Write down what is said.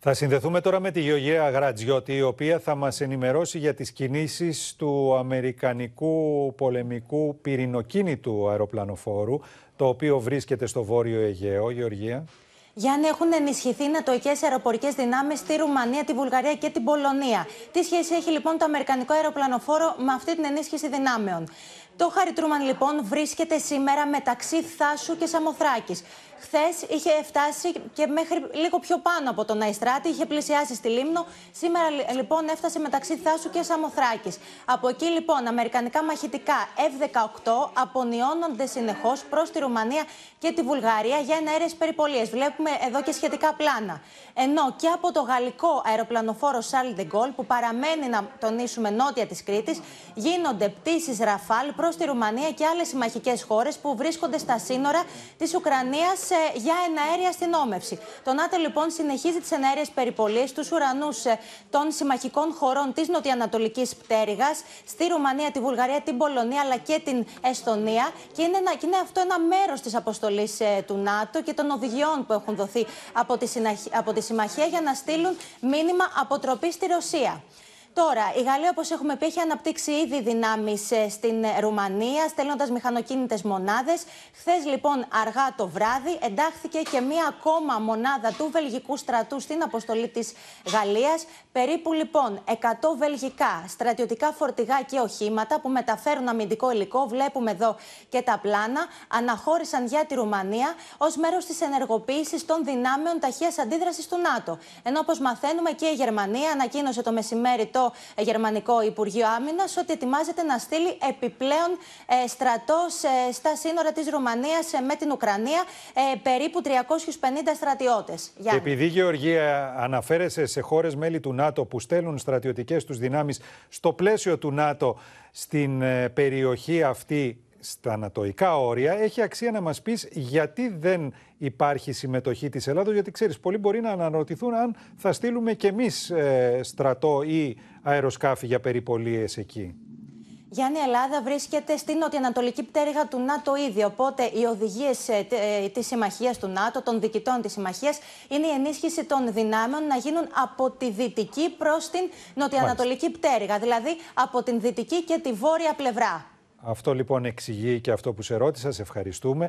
Θα συνδεθούμε τώρα με τη Γεωργία Γρατζιώτη, η οποία θα μας ενημερώσει για τις κινήσεις του Αμερικανικού πολεμικού πυρηνοκίνητου αεροπλανοφόρου, το οποίο βρίσκεται στο Βόρειο Αιγαίο. Γεωργία. Γιάννη, έχουν ενισχυθεί οι νατοικέ αεροπορικές δυνάμεις στη Ρουμανία, τη Βουλγαρία και την Πολωνία. Τι σχέση έχει λοιπόν το Αμερικανικό αεροπλανοφόρο με αυτή την ενίσχυση δυνάμεων. Το Χάρι λοιπόν βρίσκεται σήμερα μεταξύ Θάσου και Σαμοθράκης. Χθες είχε φτάσει και μέχρι λίγο πιο πάνω από τον Αϊστράτη, είχε πλησιάσει στη Λίμνο. Σήμερα λοιπόν έφτασε μεταξύ Θάσου και Σαμοθράκης. Από εκεί λοιπόν αμερικανικά μαχητικά F-18 απονιώνονται συνεχώς προς τη Ρουμανία και τη Βουλγαρία για εναέρειε περιπολίες. Βλέπουμε εδώ και σχετικά πλάνα. Ενώ και από το γαλλικό αεροπλανοφόρο Charles de που παραμένει να τονίσουμε νότια της Κρήτης, γίνονται πτήσεις Ραφάλ προ στη τη Ρουμανία και άλλες συμμαχικές χώρες που βρίσκονται στα σύνορα της Ουκρανίας ε, για εναέρια αστυνόμευση. Το ΝΑΤΟ λοιπόν συνεχίζει τις εναέρειε περιπολίε στου ουρανούς ε, των συμμαχικών χωρών της νοτιοανατολικής πτέρυγας, στη Ρουμανία, τη Βουλγαρία, την Πολωνία αλλά και την Εστονία. Και είναι, ένα, αυτό ένα μέρος της αποστολής ε, του ΝΑΤΟ και των οδηγιών που έχουν δοθεί από τη, από τη συμμαχία για να στείλουν μήνυμα αποτροπής στη Ρωσία. Τώρα, η Γαλλία, όπως έχουμε πει, έχει αναπτύξει ήδη δυνάμεις ε, στην ε, Ρουμανία, στέλνοντας μηχανοκίνητες μονάδες. Χθες, λοιπόν, αργά το βράδυ, εντάχθηκε και μία ακόμα μονάδα του βελγικού στρατού στην αποστολή της Γαλλίας. Περίπου, λοιπόν, 100 βελγικά στρατιωτικά φορτηγά και οχήματα που μεταφέρουν αμυντικό υλικό, βλέπουμε εδώ και τα πλάνα, αναχώρησαν για τη Ρουμανία ως μέρος της ενεργοποίησης των δυνάμεων ταχείας αντίδρασης του ΝΑΤΟ. Ενώ, όπως μαθαίνουμε, και η Γερμανία ανακοίνωσε το μεσημέρι το ε, Γερμανικό Υπουργείο Άμυνας ότι ετοιμάζεται να στείλει επιπλέον ε, στρατό στα σύνορα της Ρουμανίας ε, με την Ουκρανία, περίπου 350 στρατιώτε. Επειδή, Γεωργία, αναφέρεσαι σε χώρες μέλη του ΝΑΤΟ που στέλνουν στρατιωτικές τους δυνάμεις στο πλαίσιο του ΝΑΤΟ στην περιοχή αυτή στα ανατοϊκά όρια, έχει αξία να μας πεις γιατί δεν υπάρχει συμμετοχή της Ελλάδος, γιατί ξέρεις, πολλοί μπορεί να αναρωτηθούν αν θα στείλουμε και εμείς ε, στρατό ή αεροσκάφη για περιπολίες εκεί. Γιάννη, η Ελλάδα βρίσκεται στην νοτιοανατολική πτέρυγα του ΝΑΤΟ ήδη. Οπότε οι οδηγίες ε, ε, της συμμαχίας του ΝΑΤΟ, των διοικητών της συμμαχίας, είναι η ενίσχυση των δυνάμεων να γίνουν από τη δυτική προς την νοτιοανατολική πτέρυγα. Δηλαδή από την δυτική και τη βόρεια πλευρά. Αυτό λοιπόν εξηγεί και αυτό που σε ρώτησα, σε ευχαριστούμε.